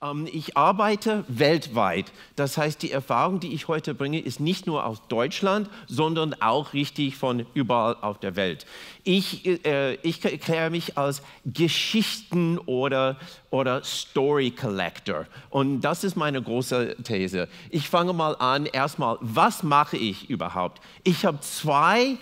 Ähm, ich arbeite weltweit. Das heißt, die Erfahrung, die ich heute bringe, ist nicht nur aus Deutschland, sondern auch richtig von überall auf der Welt. Ich, äh, ich erkläre mich als Geschichten- oder, oder Story Collector. Und das ist meine große These. Ich fange mal an, erstmal, was mache ich überhaupt? Ich habe zwei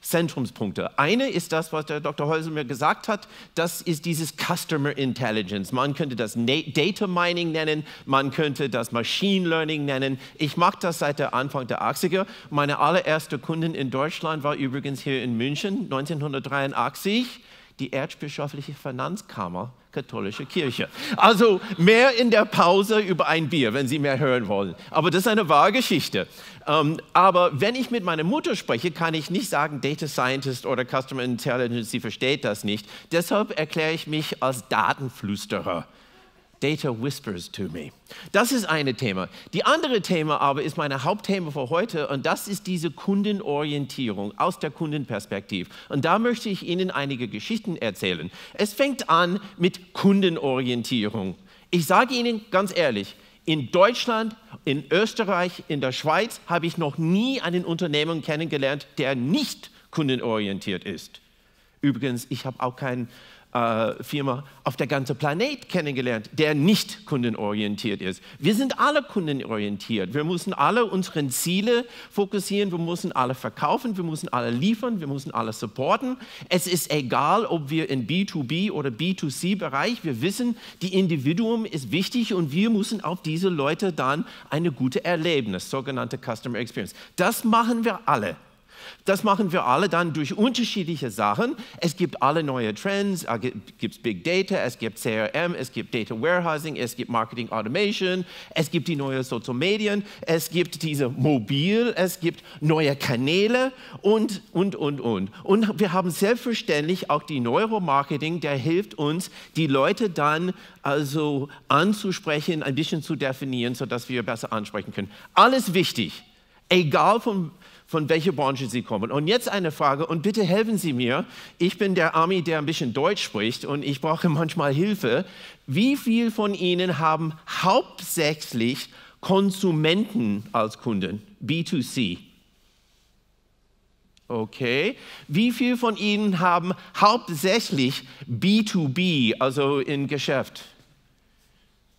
Zentrumspunkte. Eine ist das, was der Dr. Häusel mir gesagt hat, das ist dieses Customer Intelligence. Man könnte das Data Mining nennen, man könnte das Machine Learning nennen. Ich mache das seit der Anfang der 80er. Meine allererste Kundin in Deutschland war übrigens hier in München 1983 die erzbischöfliche Finanzkammer katholische Kirche. Also mehr in der Pause über ein Bier, wenn Sie mehr hören wollen. Aber das ist eine wahre Geschichte. Ähm, aber wenn ich mit meiner Mutter spreche, kann ich nicht sagen, Data Scientist oder Customer Intelligence, sie versteht das nicht. Deshalb erkläre ich mich als Datenflüsterer. Data whispers to me. Das ist eine Thema. Die andere Thema aber ist meine Hauptthema für heute und das ist diese Kundenorientierung aus der Kundenperspektive. Und da möchte ich Ihnen einige Geschichten erzählen. Es fängt an mit Kundenorientierung. Ich sage Ihnen ganz ehrlich, in Deutschland, in Österreich, in der Schweiz habe ich noch nie einen Unternehmen kennengelernt, der nicht kundenorientiert ist. Übrigens, ich habe auch keine äh, Firma auf der ganzen Planet kennengelernt, der nicht kundenorientiert ist. Wir sind alle kundenorientiert. Wir müssen alle unsere Ziele fokussieren. Wir müssen alle verkaufen. Wir müssen alle liefern. Wir müssen alle supporten. Es ist egal, ob wir in B2B oder B2C-Bereich. Wir wissen, die Individuum ist wichtig und wir müssen auf diese Leute dann eine gute Erlebnis, sogenannte Customer Experience. Das machen wir alle. Das machen wir alle dann durch unterschiedliche Sachen. Es gibt alle neue Trends, es äh, gibt Big Data, es gibt CRM, es gibt Data Warehousing, es gibt Marketing Automation, es gibt die neuen Social Medien, es gibt diese Mobil, es gibt neue Kanäle und, und, und, und. Und wir haben selbstverständlich auch die Neuromarketing, der hilft uns, die Leute dann also anzusprechen, ein bisschen zu definieren, sodass wir besser ansprechen können. Alles wichtig, egal von von welcher Branche Sie kommen. Und jetzt eine Frage, und bitte helfen Sie mir. Ich bin der Ami, der ein bisschen Deutsch spricht und ich brauche manchmal Hilfe. Wie viele von Ihnen haben hauptsächlich Konsumenten als Kunden, B2C? Okay. Wie viele von Ihnen haben hauptsächlich B2B, also in Geschäft?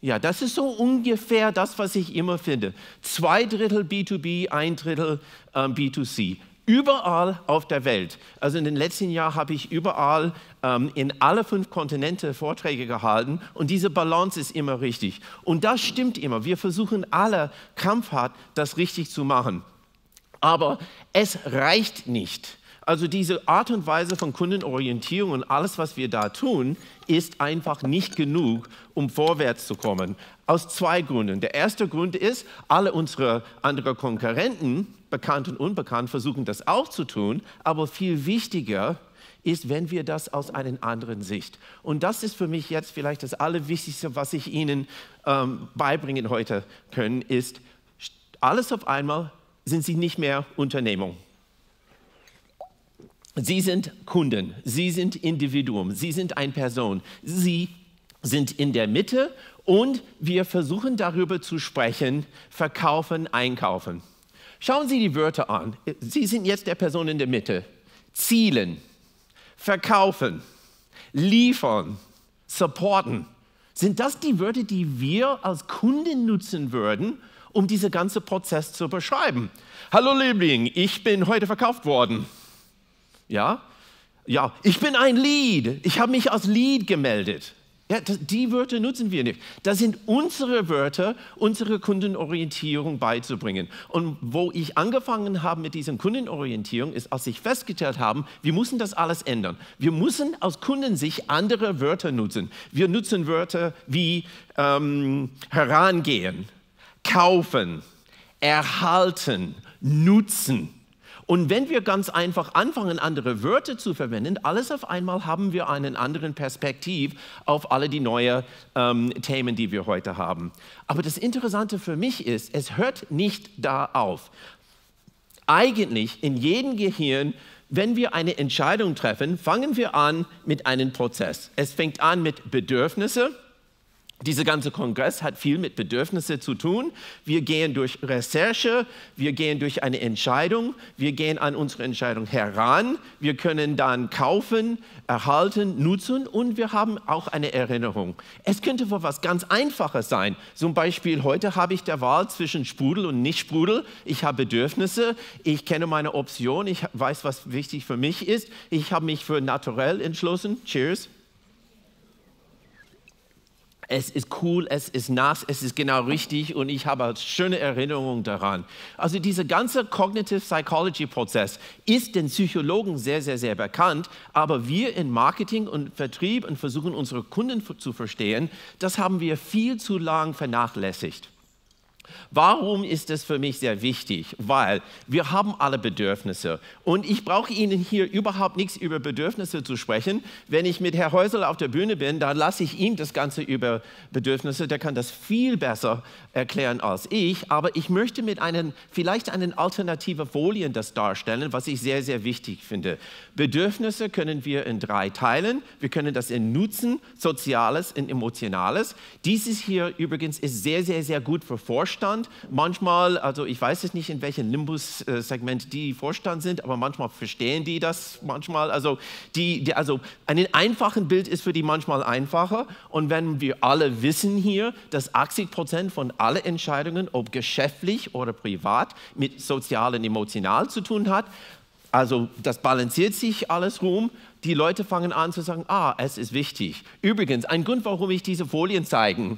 Ja, das ist so ungefähr das, was ich immer finde. Zwei Drittel B2B, ein Drittel ähm, B2C. Überall auf der Welt. Also in den letzten Jahren habe ich überall ähm, in alle fünf Kontinente Vorträge gehalten und diese Balance ist immer richtig. Und das stimmt immer. Wir versuchen alle krampfhart, das richtig zu machen. Aber es reicht nicht. Also diese Art und Weise von Kundenorientierung und alles, was wir da tun, ist einfach nicht genug, um vorwärts zu kommen. Aus zwei Gründen. Der erste Grund ist, alle unsere anderen Konkurrenten, bekannt und unbekannt, versuchen das auch zu tun. Aber viel wichtiger ist, wenn wir das aus einer anderen Sicht. Und das ist für mich jetzt vielleicht das Allerwichtigste, was ich Ihnen ähm, beibringen heute können, ist, alles auf einmal sind Sie nicht mehr Unternehmung. Sie sind Kunden, Sie sind Individuum, Sie sind eine Person, Sie sind in der Mitte und wir versuchen darüber zu sprechen, verkaufen, einkaufen. Schauen Sie die Wörter an. Sie sind jetzt der Person in der Mitte. Zielen, verkaufen, liefern, supporten. Sind das die Wörter, die wir als Kunden nutzen würden, um diesen ganzen Prozess zu beschreiben? Hallo Liebling, ich bin heute verkauft worden. Ja, ja, ich bin ein Lied. Ich habe mich als Lied gemeldet. Ja, die Wörter nutzen wir nicht. Das sind unsere Wörter, unsere Kundenorientierung beizubringen. Und wo ich angefangen habe mit dieser Kundenorientierung, ist, als ich festgestellt habe, wir müssen das alles ändern. Wir müssen aus Kundensicht andere Wörter nutzen. Wir nutzen Wörter wie ähm, herangehen, kaufen, erhalten, nutzen. Und wenn wir ganz einfach anfangen, andere Wörter zu verwenden, alles auf einmal haben wir einen anderen Perspektiv auf alle die neuen ähm, Themen, die wir heute haben. Aber das Interessante für mich ist, es hört nicht da auf. Eigentlich in jedem Gehirn wenn wir eine Entscheidung treffen, fangen wir an mit einem Prozess. Es fängt an mit Bedürfnissen. Dieser ganze Kongress hat viel mit Bedürfnissen zu tun. Wir gehen durch Recherche, wir gehen durch eine Entscheidung, wir gehen an unsere Entscheidung heran, wir können dann kaufen, erhalten, nutzen und wir haben auch eine Erinnerung. Es könnte für was ganz Einfaches sein. Zum Beispiel heute habe ich der Wahl zwischen Sprudel und Nicht-Sprudel. Ich habe Bedürfnisse, ich kenne meine Option, ich weiß, was wichtig für mich ist. Ich habe mich für naturell entschlossen. Cheers es ist cool, es ist nass, es ist genau richtig und ich habe schöne Erinnerungen daran. Also dieser ganze Cognitive Psychology Prozess ist den Psychologen sehr, sehr, sehr bekannt, aber wir in Marketing und Vertrieb und versuchen unsere Kunden zu verstehen, das haben wir viel zu lang vernachlässigt. Warum ist das für mich sehr wichtig? Weil wir haben alle Bedürfnisse. Und ich brauche Ihnen hier überhaupt nichts über Bedürfnisse zu sprechen. Wenn ich mit Herrn Häusel auf der Bühne bin, dann lasse ich ihm das Ganze über Bedürfnisse. Der kann das viel besser erklären als ich. Aber ich möchte mit einem, vielleicht einen alternativen Folien das darstellen, was ich sehr, sehr wichtig finde. Bedürfnisse können wir in drei teilen. Wir können das in Nutzen, Soziales und Emotionales. Dieses hier übrigens ist sehr, sehr, sehr gut für Forschung. Vorstand, manchmal, also ich weiß es nicht, in welchem Limbus-Segment die Vorstand sind, aber manchmal verstehen die das manchmal. Also, die, die, also ein einfaches Bild ist für die manchmal einfacher. Und wenn wir alle wissen hier, dass 80 Prozent von allen Entscheidungen, ob geschäftlich oder privat, mit sozial und emotional zu tun hat, also das balanciert sich alles rum. Die Leute fangen an zu sagen, ah, es ist wichtig. Übrigens, ein Grund, warum ich diese Folien zeigen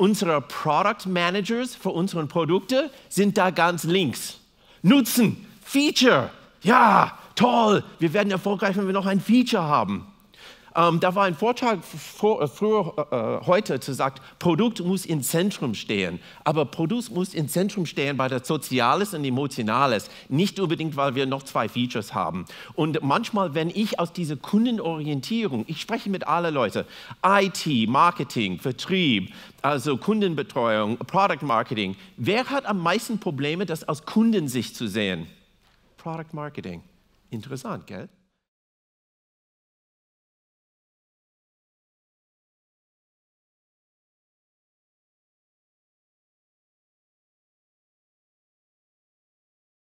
unserer Product Managers für unsere Produkte sind da ganz links. Nutzen, Feature, ja, toll, wir werden erfolgreich, wenn wir noch ein Feature haben. Ähm, da war ein Vortrag vor, äh, früher, äh, äh heute, der sagt, Produkt muss im Zentrum stehen. Aber Produkt muss im Zentrum stehen bei der Soziales und Emotionales. Nicht unbedingt, weil wir noch zwei Features haben. Und manchmal, wenn ich aus dieser Kundenorientierung, ich spreche mit allen Leuten, IT, Marketing, Vertrieb, also Kundenbetreuung, Product Marketing, wer hat am meisten Probleme, das aus Kundensicht zu sehen? Product Marketing. Interessant, gell?